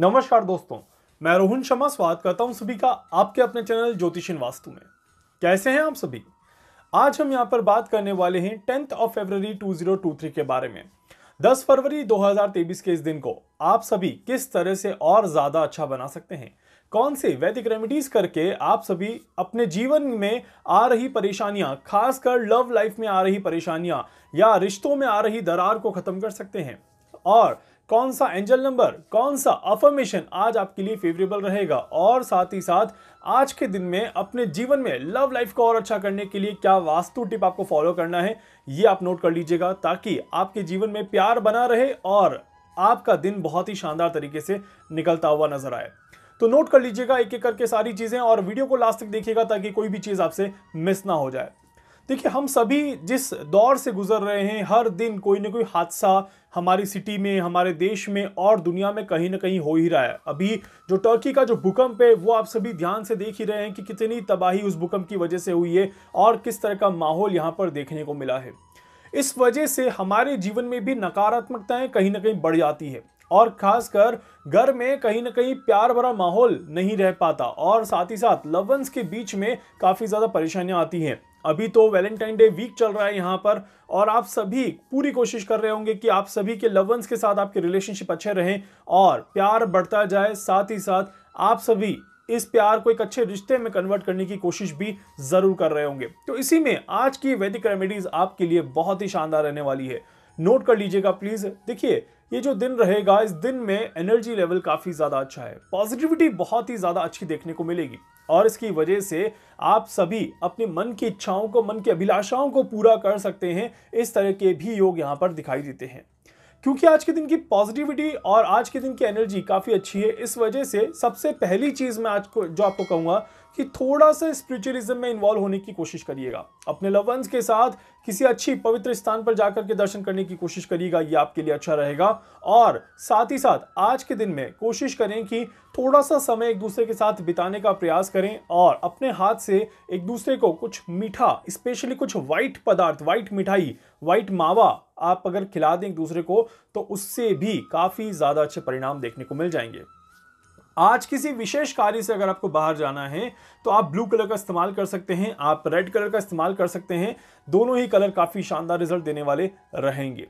नमस्कार दोस्तों मैं रोहन शर्मा स्वागत करता हूं सभी का आपके अपने चैनल ज्योतिषिन वास्तु में कैसे हैं आप सभी आज हम यहां पर बात करने वाले हैं टेंथ ऑफ फरवरी 2023 के बारे में 10 फरवरी 2023 के इस दिन को आप सभी किस तरह से और ज़्यादा अच्छा बना सकते हैं कौन से वैदिक रेमेडीज करके आप सभी अपने जीवन में आ रही परेशानियां खासकर लव लाइफ में आ रही परेशानियां या रिश्तों में आ रही दरार को खत्म कर सकते हैं और कौन सा एंजल नंबर कौन सा अफर्मेशन आज आपके लिए फेवरेबल रहेगा और साथ ही साथ आज के दिन में अपने जीवन में लव लाइफ को और अच्छा करने के लिए क्या वास्तु टिप आपको फॉलो करना है ये आप नोट कर लीजिएगा ताकि आपके जीवन में प्यार बना रहे और आपका दिन बहुत ही शानदार तरीके से निकलता हुआ नजर आए तो नोट कर लीजिएगा एक एक करके सारी चीजें और वीडियो को लास्ट तक देखिएगा ताकि कोई भी चीज आपसे मिस ना हो जाए देखिए हम सभी जिस दौर से गुजर रहे हैं हर दिन कोई ना कोई हादसा हमारी सिटी में हमारे देश में और दुनिया में कहीं ना कहीं हो ही रहा है अभी जो टर्की का जो भूकंप है वो आप सभी ध्यान से देख ही रहे हैं कि कितनी तबाही उस भूकंप की वजह से हुई है और किस तरह का माहौल यहाँ पर देखने को मिला है इस वजह से हमारे जीवन में भी नकारात्मकताएं कहीं ना कहीं बढ़ जाती है और खासकर घर में कहीं ना कहीं प्यार भरा माहौल नहीं रह पाता और साथ ही साथ लवंस के बीच में काफ़ी ज़्यादा परेशानियां आती हैं अभी तो वैलेंटाइन डे वीक चल रहा है यहाँ पर और आप सभी पूरी कोशिश कर रहे होंगे कि आप सभी के लवंस के साथ आपके रिलेशनशिप अच्छे रहें और प्यार बढ़ता जाए साथ ही साथ आप सभी इस प्यार को एक अच्छे रिश्ते में कन्वर्ट करने की कोशिश भी जरूर कर रहे होंगे तो इसी में आज की वैदिक रेमेडीज आपके लिए बहुत ही शानदार रहने वाली है नोट कर लीजिएगा प्लीज़ देखिए ये जो दिन रहेगा इस दिन में एनर्जी लेवल काफ़ी ज़्यादा अच्छा है पॉजिटिविटी बहुत ही ज़्यादा अच्छी देखने को मिलेगी और इसकी वजह से आप सभी अपने मन की इच्छाओं को मन की अभिलाषाओं को पूरा कर सकते हैं इस तरह के भी योग यहाँ पर दिखाई देते हैं क्योंकि आज के दिन की पॉजिटिविटी और आज के दिन की एनर्जी काफ़ी अच्छी है इस वजह से सबसे पहली चीज़ मैं आज को जो आपको कहूँगा कि थोड़ा सा स्पिरिचुअलिज्म में इन्वॉल्व होने की कोशिश करिएगा अपने लवंस के साथ किसी अच्छी पवित्र स्थान पर जाकर के दर्शन करने की कोशिश करिएगा ये आपके लिए अच्छा रहेगा और साथ ही साथ आज के दिन में कोशिश करें कि थोड़ा सा समय एक दूसरे के साथ बिताने का प्रयास करें और अपने हाथ से एक दूसरे को कुछ मीठा स्पेशली कुछ वाइट पदार्थ वाइट मिठाई वाइट मावा आप अगर खिला दें एक दूसरे को तो उससे भी काफ़ी ज़्यादा अच्छे परिणाम देखने को मिल जाएंगे आज किसी विशेष कार्य से अगर आपको बाहर जाना है तो आप ब्लू कलर का इस्तेमाल कर सकते हैं आप रेड कलर का इस्तेमाल कर सकते हैं दोनों ही कलर काफ़ी शानदार रिजल्ट देने वाले रहेंगे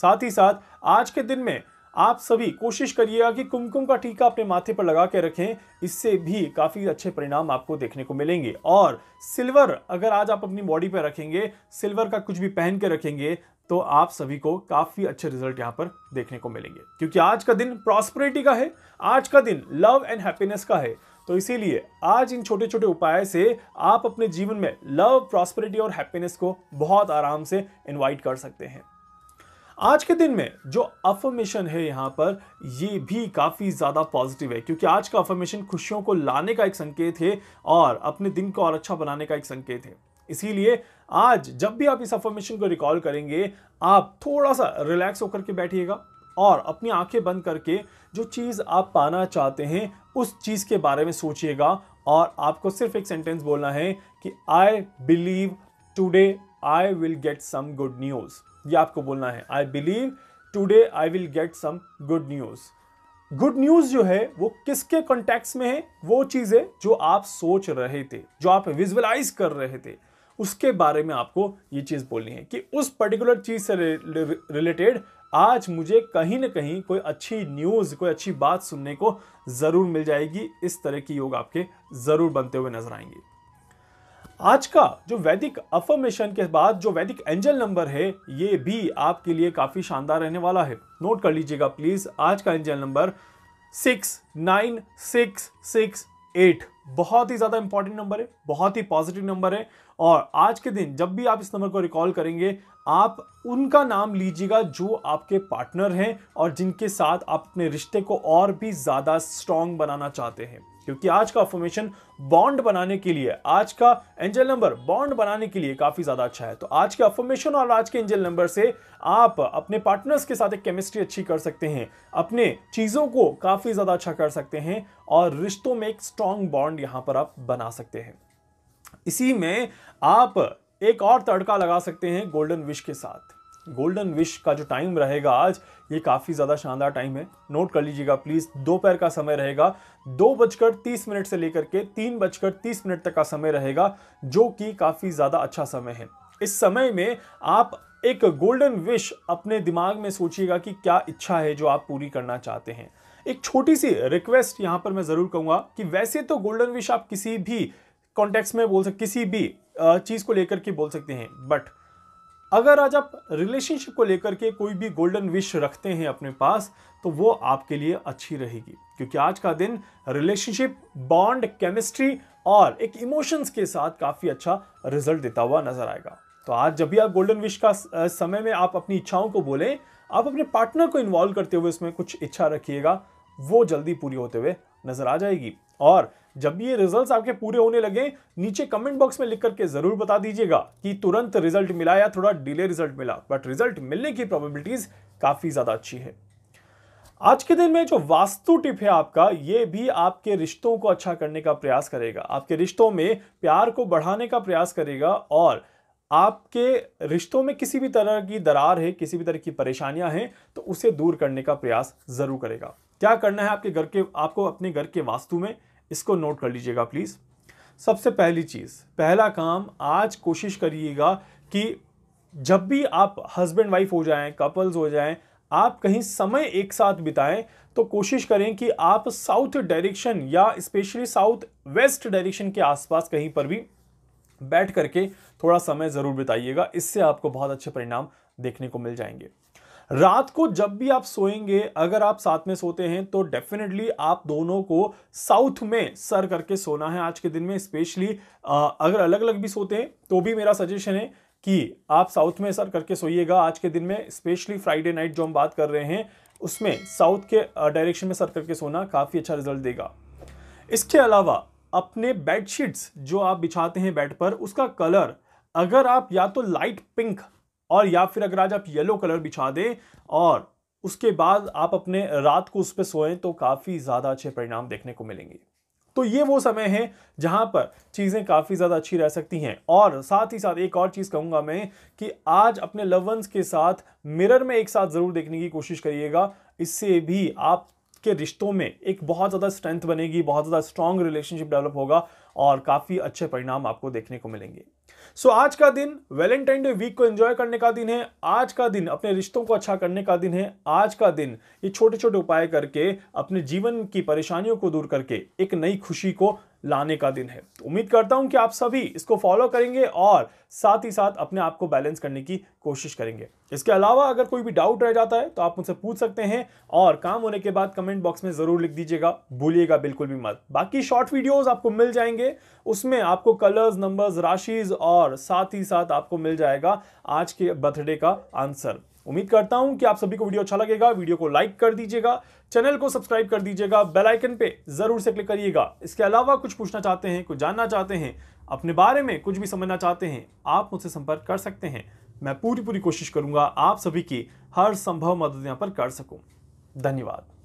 साथ ही साथ आज के दिन में आप सभी कोशिश करिएगा कि कुमकुम का टीका अपने माथे पर लगा के रखें इससे भी काफ़ी अच्छे परिणाम आपको देखने को मिलेंगे और सिल्वर अगर आज आप अपनी बॉडी पर रखेंगे सिल्वर का कुछ भी पहन के रखेंगे तो आप सभी को काफ़ी अच्छे रिजल्ट यहाँ पर देखने को मिलेंगे क्योंकि आज का दिन प्रॉस्परिटी का है आज का दिन लव एंड हैप्पीनेस का है तो इसीलिए आज इन छोटे छोटे उपाय से आप अपने जीवन में लव प्रॉस्परिटी और हैप्पीनेस को बहुत आराम से इन्वाइट कर सकते हैं आज के दिन में जो अफर्मेशन है यहाँ पर ये भी काफ़ी ज़्यादा पॉजिटिव है क्योंकि आज का अफर्मेशन खुशियों को लाने का एक संकेत है और अपने दिन को और अच्छा बनाने का एक संकेत है इसीलिए आज जब भी आप इस अफॉर्मेशन को रिकॉल करेंगे आप थोड़ा सा रिलैक्स होकर के बैठिएगा और अपनी आंखें बंद करके जो चीज़ आप पाना चाहते हैं उस चीज़ के बारे में सोचिएगा और आपको सिर्फ एक सेंटेंस बोलना है कि I believe today I will get some good news ये आपको बोलना है I believe today I will get some good news good news जो है वो किसके कॉन्टेक्स्ट में है वो चीज़ें जो आप सोच रहे थे जो आप विजुअलाइज कर रहे थे उसके बारे में आपको ये चीज़ बोलनी है कि उस पर्टिकुलर चीज़ से रिलेटेड आज मुझे कहीं ना कहीं कोई अच्छी न्यूज़ कोई अच्छी बात सुनने को ज़रूर मिल जाएगी इस तरह की योग आपके ज़रूर बनते हुए नजर आएंगे आज का जो वैदिक अफर्मेशन के बाद जो वैदिक एंजल नंबर है ये भी आपके लिए काफ़ी शानदार रहने वाला है नोट कर लीजिएगा प्लीज़ आज का angel number six nine six six eight बहुत ही ज़्यादा इंपॉर्टेंट नंबर है बहुत ही पॉजिटिव नंबर है और आज के दिन जब भी आप इस नंबर को रिकॉल करेंगे आप उनका नाम लीजिएगा जो आपके पार्टनर हैं और जिनके साथ आप अपने रिश्ते को और भी ज़्यादा स्ट्रांग बनाना चाहते हैं क्योंकि आज का अफॉर्मेशन बॉन्ड बनाने के लिए आज का एंजल नंबर बॉन्ड बनाने के लिए काफ़ी ज़्यादा अच्छा है तो आज के अफॉर्मेशन और आज के एंजल नंबर से आप अपने पार्टनर्स के साथ एक केमिस्ट्री अच्छी कर सकते हैं अपने चीज़ों को काफ़ी ज़्यादा अच्छा कर सकते हैं और रिश्तों में एक स्ट्रांग बॉन्ड यहाँ पर आप बना सकते हैं इसी में आप एक और तड़का लगा सकते हैं गोल्डन विश के साथ गोल्डन विश का जो टाइम रहेगा आज ये काफ़ी ज़्यादा शानदार टाइम है नोट कर लीजिएगा प्लीज़ दोपहर का समय रहेगा दो बजकर तीस मिनट से लेकर के तीन बजकर तीस मिनट तक का समय रहेगा जो कि काफ़ी ज़्यादा अच्छा समय है इस समय में आप एक गोल्डन विश अपने दिमाग में सोचिएगा कि क्या इच्छा है जो आप पूरी करना चाहते हैं एक छोटी सी रिक्वेस्ट यहाँ पर मैं ज़रूर कहूँगा कि वैसे तो गोल्डन विश आप किसी भी कॉन्टेक्स्ट में बोल सकते किसी भी चीज़ को लेकर के बोल सकते हैं बट अगर आज आप रिलेशनशिप को लेकर के कोई भी गोल्डन विश रखते हैं अपने पास तो वो आपके लिए अच्छी रहेगी क्योंकि आज का दिन रिलेशनशिप बॉन्ड केमिस्ट्री और एक इमोशंस के साथ काफ़ी अच्छा रिजल्ट देता हुआ नजर आएगा तो आज जब भी आप गोल्डन विश का समय में आप अपनी इच्छाओं को बोलें आप अपने पार्टनर को इन्वॉल्व करते हुए उसमें कुछ इच्छा रखिएगा वो जल्दी पूरी होते हुए नजर आ जाएगी और जब ये रिजल्ट्स आपके पूरे होने लगे नीचे कमेंट बॉक्स में लिख करके जरूर बता दीजिएगा कि तुरंत रिजल्ट मिला या थोड़ा डिले रिजल्ट मिला बट रिजल्ट मिलने की प्रोबेबिलिटीज काफ़ी ज़्यादा अच्छी है आज के दिन में जो वास्तु टिप है आपका ये भी आपके रिश्तों को अच्छा करने का प्रयास करेगा आपके रिश्तों में प्यार को बढ़ाने का प्रयास करेगा और आपके रिश्तों में किसी भी तरह की दरार है किसी भी तरह की परेशानियां हैं तो उसे दूर करने का प्रयास ज़रूर करेगा क्या करना है आपके घर के आपको अपने घर के वास्तु में इसको नोट कर लीजिएगा प्लीज़ सबसे पहली चीज़ पहला काम आज कोशिश करिएगा कि जब भी आप हस्बैंड वाइफ हो जाएं कपल्स हो जाएं आप कहीं समय एक साथ बिताएं तो कोशिश करें कि आप साउथ डायरेक्शन या स्पेशली साउथ वेस्ट डायरेक्शन के आसपास कहीं पर भी बैठ करके थोड़ा समय ज़रूर बिताइएगा इससे आपको बहुत अच्छे परिणाम देखने को मिल जाएंगे रात को जब भी आप सोएंगे अगर आप साथ में सोते हैं तो डेफिनेटली आप दोनों को साउथ में सर करके सोना है आज के दिन में स्पेशली अगर अलग अलग भी सोते हैं तो भी मेरा सजेशन है कि आप साउथ में सर करके सोइएगा आज के दिन में स्पेशली फ्राइडे नाइट जो हम बात कर रहे हैं उसमें साउथ के डायरेक्शन में सर करके सोना काफ़ी अच्छा रिजल्ट देगा इसके अलावा अपने बेडशीट्स जो आप बिछाते हैं बेड पर उसका कलर अगर आप या तो लाइट पिंक और या फिर अगर आज आप येलो कलर बिछा दें और उसके बाद आप अपने रात को उस पर सोएं तो काफ़ी ज़्यादा अच्छे परिणाम देखने को मिलेंगे तो ये वो समय है जहाँ पर चीज़ें काफ़ी ज़्यादा अच्छी रह सकती हैं और साथ ही साथ एक और चीज़ कहूँगा मैं कि आज अपने लवंस के साथ मिरर में एक साथ ज़रूर देखने की कोशिश करिएगा इससे भी आप के रिश्तों में एक बहुत ज़्यादा स्ट्रेंथ बनेगी बहुत ज़्यादा स्ट्रांग रिलेशनशिप डेवलप होगा और काफ़ी अच्छे परिणाम आपको देखने को मिलेंगे सो so, आज का दिन वैलेंटाइन डे वीक को एंजॉय करने का दिन है आज का दिन अपने रिश्तों को अच्छा करने का दिन है आज का दिन ये छोटे छोटे उपाय करके अपने जीवन की परेशानियों को दूर करके एक नई खुशी को लाने का दिन है तो उम्मीद करता हूं कि आप सभी इसको फॉलो करेंगे और साथ ही साथ अपने आप को बैलेंस करने की कोशिश करेंगे इसके अलावा अगर कोई भी डाउट रह जाता है तो आप मुझसे पूछ सकते हैं और काम होने के बाद कमेंट बॉक्स में ज़रूर लिख दीजिएगा भूलिएगा बिल्कुल भी मत बाकी शॉर्ट वीडियोस आपको मिल जाएंगे उसमें आपको कलर्स नंबर्स राशिज और साथ ही साथ आपको मिल जाएगा आज के बर्थडे का आंसर उम्मीद करता हूं कि आप सभी को वीडियो अच्छा लगेगा वीडियो को लाइक कर दीजिएगा चैनल को सब्सक्राइब कर दीजिएगा बेल आइकन पे जरूर से क्लिक करिएगा इसके अलावा कुछ पूछना चाहते हैं कुछ जानना चाहते हैं अपने बारे में कुछ भी समझना चाहते हैं आप मुझसे संपर्क कर सकते हैं मैं पूरी पूरी कोशिश करूंगा आप सभी की हर संभव मदद यहाँ पर कर सकूँ धन्यवाद